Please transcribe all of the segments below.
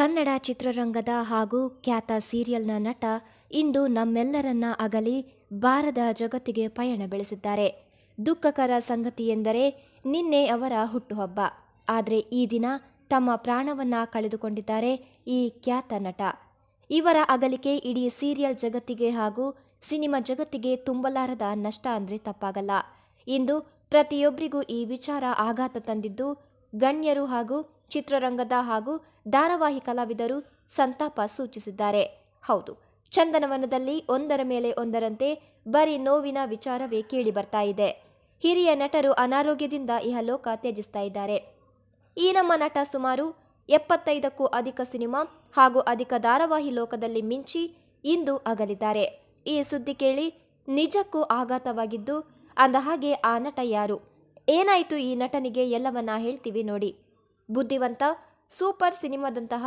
ಕನ್ನಡ ಚಿತ್ರರಂಗದ ಹಾಗೂ ಖ್ಯಾತ ಸೀರಿಯಲ್ನ ನಟ ಇಂದು ನಮ್ಮೆಲ್ಲರನ್ನ ಅಗಲಿ ಬಾರದ ಜಗತ್ತಿಗೆ ಪಯಣ ಬೆಳೆಸಿದ್ದಾರೆ ದುಃಖಕರ ಸಂಗತಿ ಎಂದರೆ ನಿನ್ನೆ ಅವರ ಹುಟ್ಟುಹಬ್ಬ ಆದರೆ ಈ ದಿನ ತಮ್ಮ ಪ್ರಾಣವನ್ನ ಕಳೆದುಕೊಂಡಿದ್ದಾರೆ ಈ ಖ್ಯಾತ ನಟ ಇವರ ಅಗಲಿಕೆ ಇಡೀ ಸೀರಿಯಲ್ ಜಗತ್ತಿಗೆ ಹಾಗೂ ಸಿನಿಮಾ ಜಗತ್ತಿಗೆ ತುಂಬಲಾರದ ನಷ್ಟ ಅಂದರೆ ತಪ್ಪಾಗಲ್ಲ ಇಂದು ಪ್ರತಿಯೊಬ್ಬರಿಗೂ ಈ ವಿಚಾರ ಆಘಾತ ತಂದಿದ್ದು ಗಣ್ಯರು ಹಾಗೂ ಚಿತ್ರರಂಗದ ಹಾಗೂ ಧಾರಾವಾಹಿ ಕಲಾವಿದರು ಸಂತಾಪ ಸೂಚಿಸಿದ್ದಾರೆ ಹೌದು ಚಂದನವನದಲ್ಲಿ ಒಂದರ ಮೇಲೆ ಒಂದರಂತೆ ಬರೀ ನೋವಿನ ವಿಚಾರವೇ ಕೇಳಿ ಬರ್ತಾ ಇದೆ ಹಿರಿಯ ನಟರು ಅನಾರೋಗ್ಯದಿಂದ ಲೋಕ ತ್ಯಜಿಸ್ತಾ ಇದ್ದಾರೆ ಈ ನಮ್ಮ ನಟ ಸುಮಾರು ಎಪ್ಪತ್ತೈದಕ್ಕೂ ಅಧಿಕ ಸಿನಿಮಾ ಹಾಗೂ ಅಧಿಕ ಧಾರಾವಾಹಿ ಲೋಕದಲ್ಲಿ ಮಿಂಚಿ ಇಂದು ಅಗಲಿದ್ದಾರೆ ಈ ಸುದ್ದಿ ಕೇಳಿ ನಿಜಕ್ಕೂ ಆಘಾತವಾಗಿದ್ದು ಅಂದ ಹಾಗೆ ಆ ನಟ ಯಾರು ಏನಾಯಿತು ಈ ನಟನಿಗೆ ಎಲ್ಲವನ್ನ ಹೇಳ್ತೀವಿ ನೋಡಿ ಬುದ್ಧಿವಂತ ಸೂಪರ್ ಸಿನಿಮಾದಂತಹ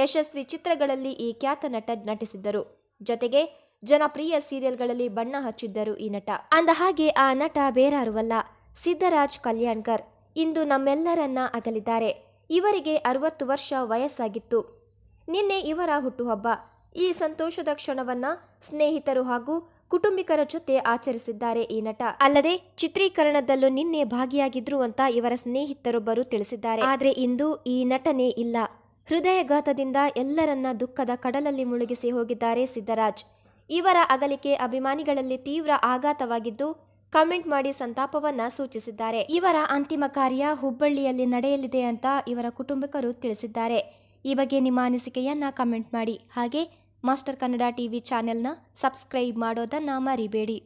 ಯಶಸ್ವಿ ಚಿತ್ರಗಳಲ್ಲಿ ಈ ಖ್ಯಾತ ನಟ ನಟಿಸಿದ್ದರು ಜೊತೆಗೆ ಜನಪ್ರಿಯ ಸೀರಿಯಲ್ಗಳಲ್ಲಿ ಬಣ್ಣ ಹಚ್ಚಿದ್ದರು ಈ ನಟ ಅಂದ ಹಾಗೆ ಆ ನಟ ಬೇರಾರುವಲ್ಲ ಸಿದ್ದರಾಜ್ ಕಲ್ಯಾಣ್ಕರ್ ಇಂದು ನಮ್ಮೆಲ್ಲರನ್ನ ಅಗಲಿದ್ದಾರೆ ಇವರಿಗೆ ಅರವತ್ತು ವರ್ಷ ವಯಸ್ಸಾಗಿತ್ತು ನಿನ್ನೆ ಇವರ ಹುಟ್ಟುಹಬ್ಬ ಈ ಸಂತೋಷದ ಕ್ಷಣವನ್ನ ಸ್ನೇಹಿತರು ಹಾಗೂ ಕುಟುಂಬಿಕರ ಜೊತೆ ಆಚರಿಸಿದ್ದಾರೆ ಈ ನಟ ಅಲ್ಲದೆ ಚಿತ್ರೀಕರಣದಲ್ಲೂ ನಿನ್ನೆ ಭಾಗಿಯಾಗಿದ್ರು ಅಂತ ಇವರ ಸ್ನೇಹಿತರೊಬ್ಬರು ತಿಳಿಸಿದ್ದಾರೆ ಆದರೆ ಇಂದು ಈ ನಟನೆ ಇಲ್ಲ ಹೃದಯಘಾತದಿಂದ ಎಲ್ಲರನ್ನ ದುಃಖದ ಕಡಲಲ್ಲಿ ಮುಳುಗಿಸಿ ಹೋಗಿದ್ದಾರೆ ಸಿದ್ದರಾಜ್ ಇವರ ಅಗಲಿಕೆ ಅಭಿಮಾನಿಗಳಲ್ಲಿ ತೀವ್ರ ಆಘಾತವಾಗಿದ್ದು ಕಮೆಂಟ್ ಮಾಡಿ ಸಂತಾಪವನ್ನ ಸೂಚಿಸಿದ್ದಾರೆ ಇವರ ಅಂತಿಮ ಕಾರ್ಯ ಹುಬ್ಬಳ್ಳಿಯಲ್ಲಿ ನಡೆಯಲಿದೆ ಅಂತ ಇವರ ಕುಟುಂಬಿಕರು ತಿಳಿಸಿದ್ದಾರೆ ಈ ಬಗ್ಗೆ ನಿಮ್ಮ ಅನಿಸಿಕೆಯನ್ನ ಕಮೆಂಟ್ ಮಾಡಿ ಹಾಗೆ ಮಾಸ್ಟರ್ ಕನ್ನಡ ಟಿವಿ ಚಾನೆಲ್ನ ಸಬ್ಸ್ಕ್ರೈಬ್ ಮಾಡೋದನ್ನು ಮರಿಬೇಡಿ